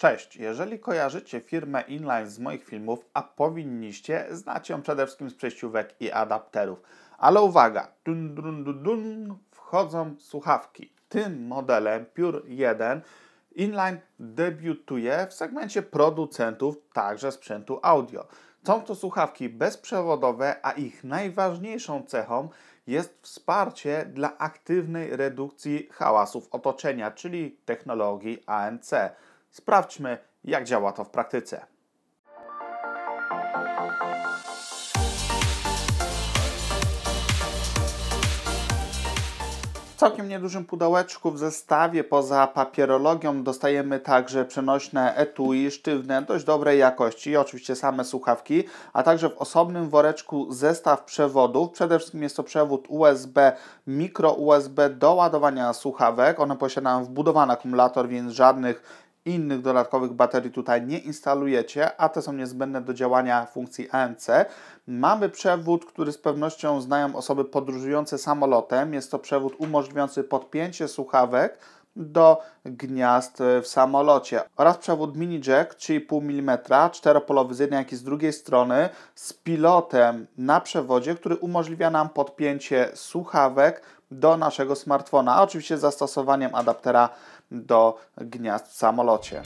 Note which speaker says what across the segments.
Speaker 1: Cześć, jeżeli kojarzycie firmę Inline z moich filmów, a powinniście, znacie ją przede wszystkim z przejściówek i adapterów. Ale uwaga, dun, dun, dun, dun, wchodzą słuchawki. Tym modelem Pure 1 Inline debiutuje w segmencie producentów także sprzętu audio. Są to słuchawki bezprzewodowe, a ich najważniejszą cechą jest wsparcie dla aktywnej redukcji hałasów otoczenia, czyli technologii ANC. Sprawdźmy, jak działa to w praktyce. W całkiem niedużym pudełeczku w zestawie poza papierologią dostajemy także przenośne etui sztywne, dość dobrej jakości, oczywiście same słuchawki, a także w osobnym woreczku zestaw przewodów. Przede wszystkim jest to przewód USB, mikro USB do ładowania słuchawek. One posiadają wbudowany akumulator, więc żadnych innych dodatkowych baterii tutaj nie instalujecie, a te są niezbędne do działania funkcji ANC. Mamy przewód, który z pewnością znają osoby podróżujące samolotem. Jest to przewód umożliwiający podpięcie słuchawek do gniazd w samolocie oraz przewód mini jack 3,5 mm, czteropolowy z jednej jak i z drugiej strony z pilotem na przewodzie, który umożliwia nam podpięcie słuchawek do naszego smartfona, oczywiście z zastosowaniem adaptera do gniazd w samolocie.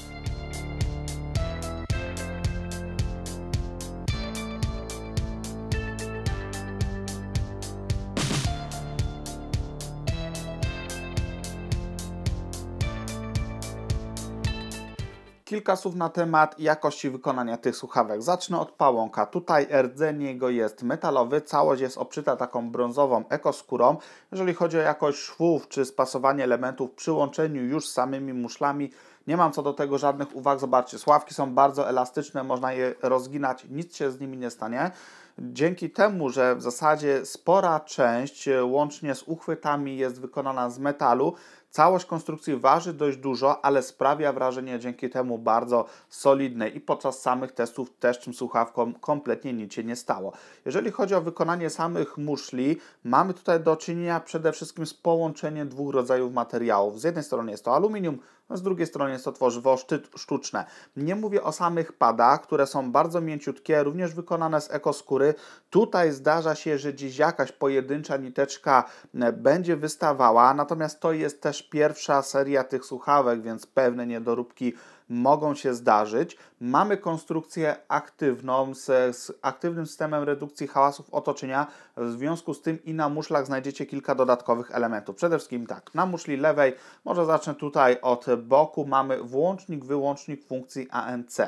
Speaker 1: Kilka słów na temat jakości wykonania tych słuchawek. Zacznę od pałąka. Tutaj rdzenie jego jest metalowy, całość jest obszyta taką brązową ekoskórą. Jeżeli chodzi o jakość szwów czy spasowanie elementów przy łączeniu już z samymi muszlami, nie mam co do tego żadnych uwag. Zobaczcie, sławki są bardzo elastyczne, można je rozginać, nic się z nimi nie stanie. Dzięki temu, że w zasadzie spora część e, łącznie z uchwytami jest wykonana z metalu, Całość konstrukcji waży dość dużo, ale sprawia wrażenie dzięki temu bardzo solidne i podczas samych testów też tym słuchawkom kompletnie nic się nie stało. Jeżeli chodzi o wykonanie samych muszli, mamy tutaj do czynienia przede wszystkim z połączeniem dwóch rodzajów materiałów. Z jednej strony jest to aluminium, no, z drugiej strony jest to tworzywo sztuczne. Nie mówię o samych padach, które są bardzo mięciutkie, również wykonane z ekoskóry. Tutaj zdarza się, że gdzieś jakaś pojedyncza niteczka e, będzie wystawała, natomiast to jest też pierwsza seria tych słuchawek, więc pewne niedoróbki mogą się zdarzyć mamy konstrukcję aktywną z, z, aktywnym systemem redukcji hałasów otoczenia. W związku z tym i na muszlach znajdziecie kilka dodatkowych elementów. Przede wszystkim tak, na muszli lewej, może zacznę tutaj od boku, mamy włącznik, wyłącznik funkcji ANC.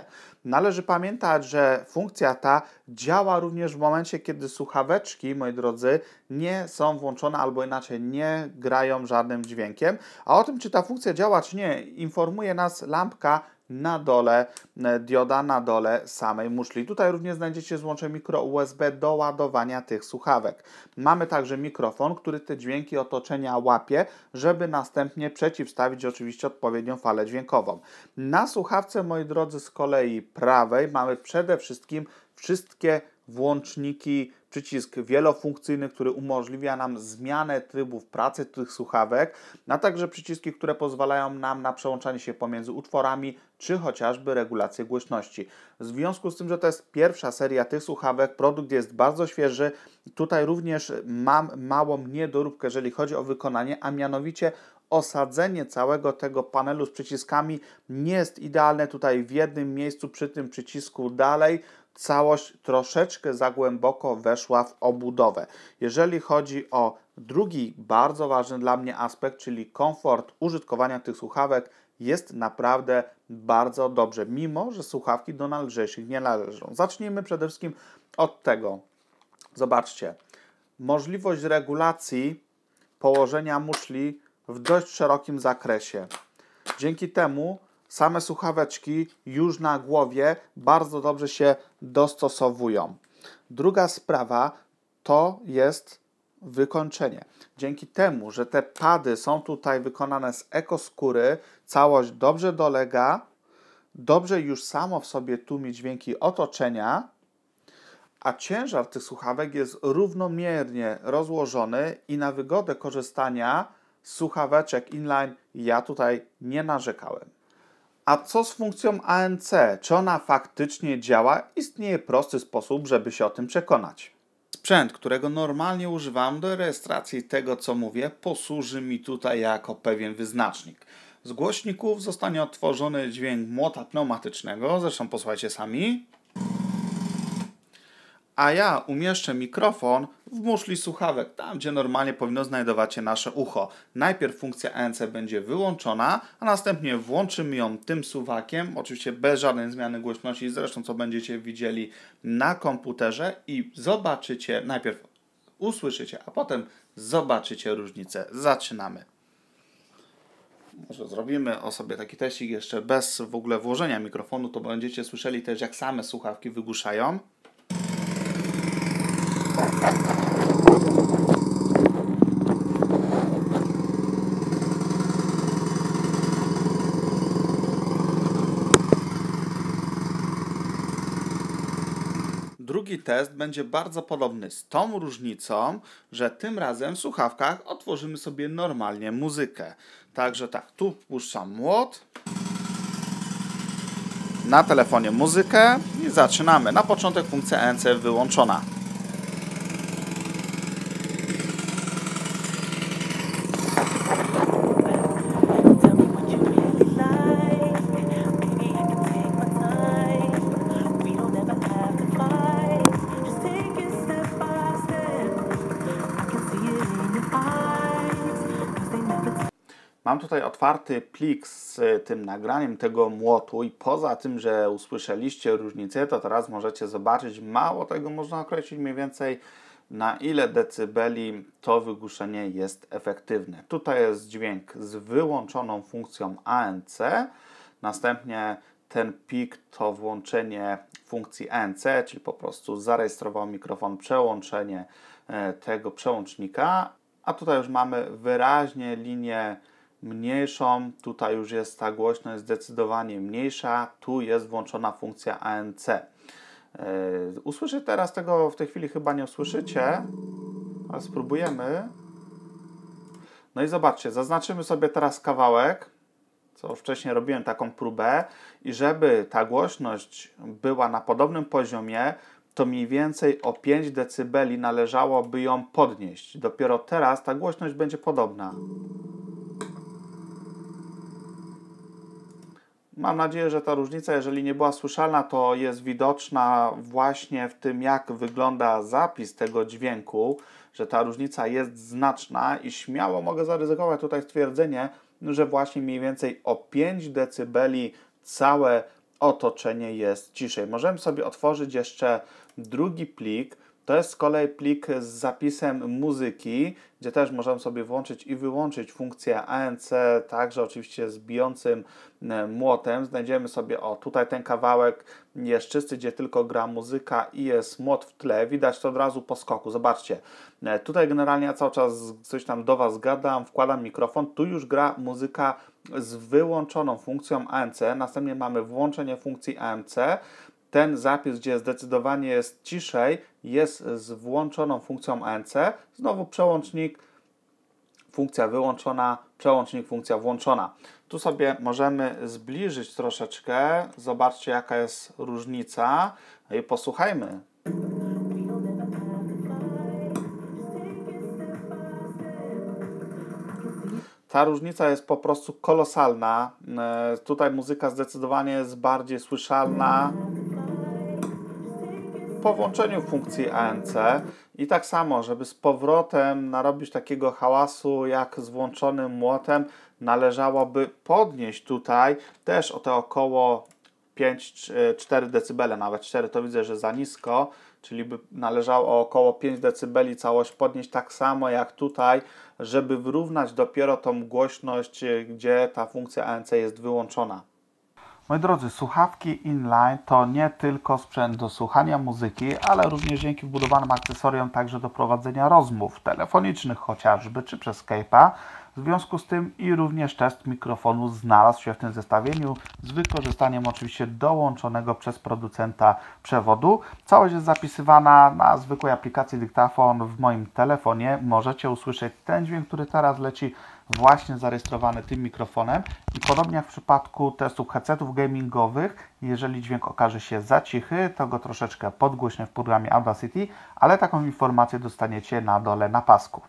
Speaker 1: Należy pamiętać, że funkcja ta działa również w momencie, kiedy słuchaweczki, moi drodzy, nie są włączone albo inaczej nie grają żadnym dźwiękiem. A o tym, czy ta funkcja działa, czy nie, informuje nas lampka na dole, e, dioda na dole samej muszli. Tutaj również znajdziecie złącze mikro USB do ładowania tych słuchawek. Mamy także mikrofon, który te dźwięki otoczenia łapie, żeby następnie przeciwstawić oczywiście odpowiednią falę dźwiękową. Na słuchawce, moi drodzy, z kolei prawej mamy przede wszystkim wszystkie włączniki przycisk wielofunkcyjny, który umożliwia nam zmianę trybów pracy tych słuchawek, a także przyciski, które pozwalają nam na przełączanie się pomiędzy utworami czy chociażby regulację głośności. W związku z tym, że to jest pierwsza seria tych słuchawek, produkt jest bardzo świeży. Tutaj również mam małą niedoróbkę, jeżeli chodzi o wykonanie, a mianowicie osadzenie całego tego panelu z przyciskami nie jest idealne tutaj w jednym miejscu przy tym przycisku dalej całość troszeczkę za głęboko weszła w obudowę. Jeżeli chodzi o drugi bardzo ważny dla mnie aspekt, czyli komfort użytkowania tych słuchawek, jest naprawdę bardzo dobrze, mimo że słuchawki do należniejszych nie należą. Zacznijmy przede wszystkim od tego. Zobaczcie, możliwość regulacji położenia muszli w dość szerokim zakresie. Dzięki temu same słuchaweczki już na głowie bardzo dobrze się dostosowują. Druga sprawa to jest wykończenie. Dzięki temu, że te pady są tutaj wykonane z ekoskóry, całość dobrze dolega, dobrze już samo w sobie tłumi dźwięki otoczenia, a ciężar tych słuchawek jest równomiernie rozłożony i na wygodę korzystania z słuchaweczek inline ja tutaj nie narzekałem. A co z funkcją ANC? Czy ona faktycznie działa? Istnieje prosty sposób, żeby się o tym przekonać. Sprzęt, którego normalnie używam do rejestracji tego, co mówię, posłuży mi tutaj jako pewien wyznacznik. Z głośników zostanie otworzony dźwięk młota pneumatycznego, zresztą posłuchajcie sami a ja umieszczę mikrofon w muszli słuchawek, tam gdzie normalnie powinno znajdować się nasze ucho. Najpierw funkcja ANC będzie wyłączona, a następnie włączymy ją tym suwakiem, oczywiście bez żadnej zmiany głośności, zresztą co będziecie widzieli na komputerze i zobaczycie, najpierw usłyszycie, a potem zobaczycie różnicę. Zaczynamy. Może zrobimy o sobie taki testik jeszcze bez w ogóle włożenia mikrofonu, to będziecie słyszeli też jak same słuchawki wygłuszają. drugi test będzie bardzo podobny z tą różnicą, że tym razem w słuchawkach otworzymy sobie normalnie muzykę. Także tak, tu puszczam młot, na telefonie muzykę i zaczynamy. Na początek funkcja ENC wyłączona. mam tutaj otwarty plik z e, tym nagraniem tego młotu i poza tym, że usłyszeliście różnicę, to teraz możecie zobaczyć, mało tego można określić mniej więcej na ile decybeli to wygłuszenie jest efektywne. Tutaj jest dźwięk z wyłączoną funkcją ANC, następnie ten pik to włączenie funkcji ANC, czyli po prostu zarejestrował mikrofon przełączenie e, tego przełącznika, a tutaj już mamy wyraźnie linię mniejszą. Tutaj już jest ta głośność zdecydowanie mniejsza. Tu jest włączona funkcja ANC. E, usłyszę teraz tego w tej chwili chyba nie usłyszycie, ale spróbujemy. No i zobaczcie, zaznaczymy sobie teraz kawałek, co wcześniej robiłem taką próbę i żeby ta głośność była na podobnym poziomie, to mniej więcej o 5 dB należałoby ją podnieść. Dopiero teraz ta głośność będzie podobna. Mam nadzieję, że ta różnica, jeżeli nie była słyszalna, to jest widoczna właśnie w tym, jak wygląda zapis tego dźwięku, że ta różnica jest znaczna i śmiało mogę zaryzykować tutaj stwierdzenie, że właśnie mniej więcej o 5 dB całe otoczenie jest ciszej. Możemy sobie otworzyć jeszcze drugi plik, to jest z kolei plik z zapisem muzyki, gdzie też możemy sobie włączyć i wyłączyć funkcję ANC, także oczywiście z bijącym e, młotem. Znajdziemy sobie, o tutaj ten kawałek jest czysty, gdzie tylko gra muzyka i jest młot w tle. Widać to od razu po skoku. Zobaczcie, e, tutaj generalnie ja cały czas coś tam do Was gadam, wkładam mikrofon, tu już gra muzyka z wyłączoną funkcją ANC, następnie mamy włączenie funkcji ANC, ten zapis, gdzie zdecydowanie jest ciszej, jest z włączoną funkcją NC. Znowu przełącznik, funkcja wyłączona, przełącznik, funkcja włączona. Tu sobie możemy zbliżyć troszeczkę. Zobaczcie, jaka jest różnica. No I posłuchajmy. Ta różnica jest po prostu kolosalna. E, tutaj muzyka zdecydowanie jest bardziej słyszalna po włączeniu funkcji ANC i tak samo, żeby z powrotem narobić takiego hałasu jak z włączonym młotem, należałoby podnieść tutaj też o te około 5-4 dB, nawet 4 to widzę, że za nisko, czyli by należało o około 5 dB całość podnieść tak samo jak tutaj, żeby wyrównać dopiero tą głośność, gdzie ta funkcja ANC jest wyłączona. Moi drodzy, słuchawki inline to nie tylko sprzęt do słuchania muzyki, ale również dzięki wbudowanym akcesoriom także do prowadzenia rozmów telefonicznych chociażby, czy przez Skype'a, w związku z tym i również test mikrofonu znalazł się w tym zestawieniu z wykorzystaniem oczywiście dołączonego przez producenta przewodu. Całość jest zapisywana na zwykłej aplikacji dyktafon w moim telefonie. Możecie usłyszeć ten dźwięk, który teraz leci właśnie zarejestrowany tym mikrofonem i podobnie jak w przypadku testów headsetów gamingowych, jeżeli dźwięk okaże się za cichy, to go troszeczkę podgłośnię w programie Audacity, ale taką informację dostaniecie na dole na pasku.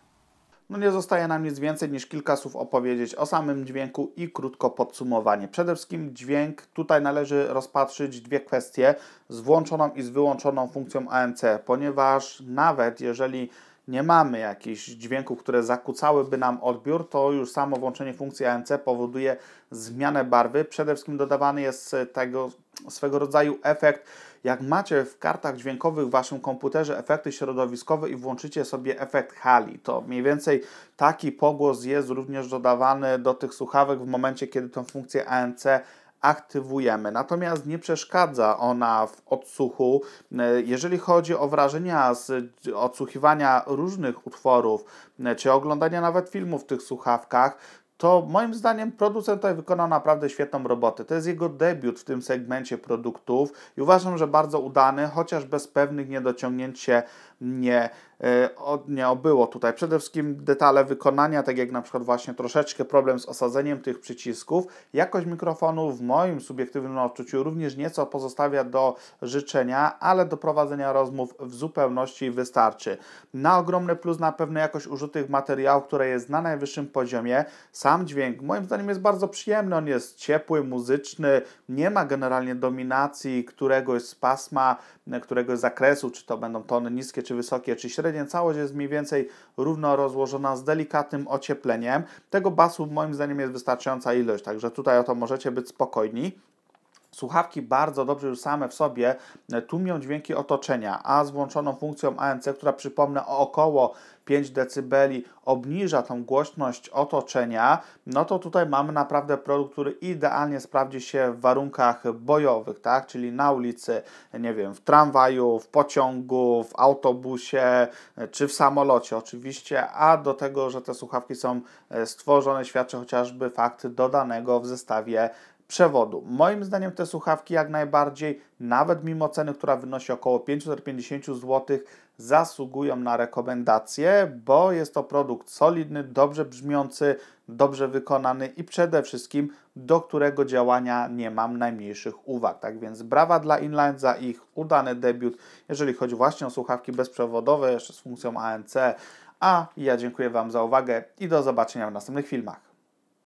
Speaker 1: No nie zostaje nam nic więcej niż kilka słów opowiedzieć o samym dźwięku i krótko podsumowanie. Przede wszystkim dźwięk, tutaj należy rozpatrzyć dwie kwestie z włączoną i z wyłączoną funkcją ANC, ponieważ nawet jeżeli nie mamy jakichś dźwięków, które zakłócałyby nam odbiór, to już samo włączenie funkcji ANC powoduje zmianę barwy. Przede wszystkim dodawany jest tego swego rodzaju efekt jak macie w kartach dźwiękowych w waszym komputerze efekty środowiskowe i włączycie sobie efekt hali, to mniej więcej taki pogłos jest również dodawany do tych słuchawek w momencie, kiedy tą funkcję ANC aktywujemy. Natomiast nie przeszkadza ona w odsłuchu. E, jeżeli chodzi o wrażenia z odsłuchiwania różnych utworów, e, czy oglądania nawet filmów w tych słuchawkach, to moim zdaniem producent tutaj wykonał naprawdę świetną robotę. To jest jego debiut w tym segmencie produktów i uważam, że bardzo udany, chociaż bez pewnych niedociągnięć się nie, e, od nie obyło tutaj. Przede wszystkim detale wykonania, tak jak na przykład właśnie troszeczkę problem z osadzeniem tych przycisków. Jakość mikrofonu w moim subiektywnym odczuciu również nieco pozostawia do życzenia, ale do prowadzenia rozmów w zupełności wystarczy. Na ogromny plus na pewno jakość użytych materiałów, które jest na najwyższym poziomie. Sam dźwięk moim zdaniem jest bardzo przyjemny, on jest ciepły, muzyczny, nie ma generalnie dominacji któregoś z pasma, któregoś z zakresu, czy to będą tony niskie, czy wysokie, czy średnie. Całość jest mniej więcej równo rozłożona z delikatnym ociepleniem. Tego basu moim zdaniem jest wystarczająca ilość, także tutaj o to możecie być spokojni. Słuchawki bardzo dobrze już same w sobie tłumią dźwięki otoczenia, a z włączoną funkcją ANC, która przypomnę o około 5 dB obniża tą głośność otoczenia, no to tutaj mamy naprawdę produkt, który idealnie sprawdzi się w warunkach bojowych, tak? Czyli na ulicy, nie wiem, w tramwaju, w pociągu, w autobusie czy w samolocie oczywiście, a do tego, że te słuchawki są e, stworzone, świadczy chociażby fakt dodanego w zestawie przewodu. Moim zdaniem te słuchawki jak najbardziej, nawet mimo ceny, która wynosi około 550 zł, zasługują na rekomendację, bo jest to produkt solidny, dobrze brzmiący, dobrze wykonany i przede wszystkim do którego działania nie mam najmniejszych uwag. Tak więc brawa dla Inline za ich udany debiut, jeżeli chodzi właśnie o słuchawki bezprzewodowe, jeszcze z funkcją ANC. A ja dziękuję Wam za uwagę i do zobaczenia w następnych filmach.